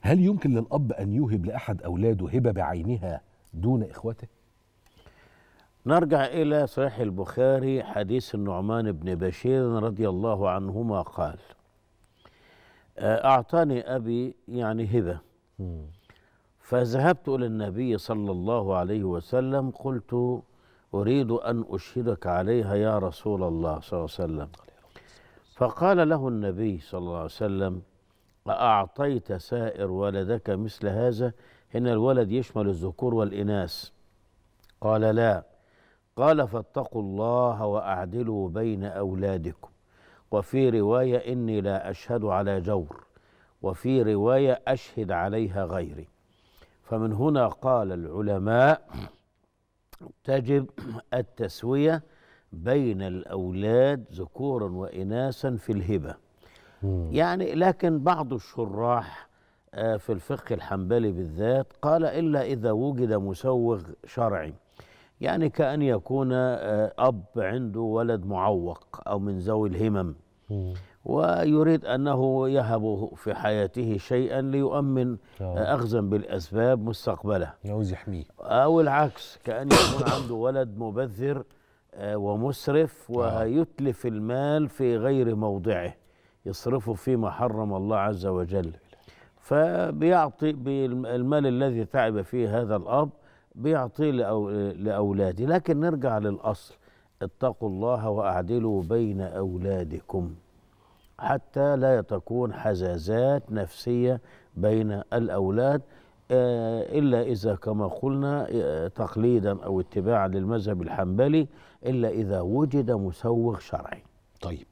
هل يمكن للأب أن يوهب لأحد أولاده هبة بعينها دون إخوته؟ نرجع إلى صحيح البخاري حديث النعمان بن بشير رضي الله عنهما قال آه، أعطاني أبي يعني هبة فذهبت إلى النبي صلى الله عليه وسلم قلت أريد أن أشهدك عليها يا رسول الله صلى الله عليه وسلم فقال له النبي صلى الله عليه وسلم أعطيت سائر ولدك مثل هذا هنا الولد يشمل الذكور والإناث قال لا قال فاتقوا الله وأعدلوا بين أولادكم وفي رواية إني لا أشهد على جور وفي رواية أشهد عليها غيري فمن هنا قال العلماء تجب التسوية بين الأولاد ذكورا وإناثا في الهبة يعني لكن بعض الشراح آه، في الفقه الحنبلي بالذات قال إلا إذا وجد مسوغ شرعي يعني كأن يكون آه، أب عنده ولد معوق أو من ذوي الهمم ويريد أنه يهب في حياته شيئا ليؤمن آه، أخذا بالأسباب مستقبله يعوز يحميه أو العكس كأن يكون عنده ولد مبذر ومسرف ويتلف المال في غير موضعه يصرفه فيما حرم الله عز وجل فبيعطي بالمال الذي تعب فيه هذا الأب بيعطيه لأولاده لكن نرجع للأصل اتقوا الله وأعدلوا بين أولادكم حتى لا تكون حزازات نفسية بين الأولاد آه، إلا إذا كما قلنا آه، تقليدا أو اتباعا للمذهب الحنبلي إلا إذا وجد مسوغ شرعي طيب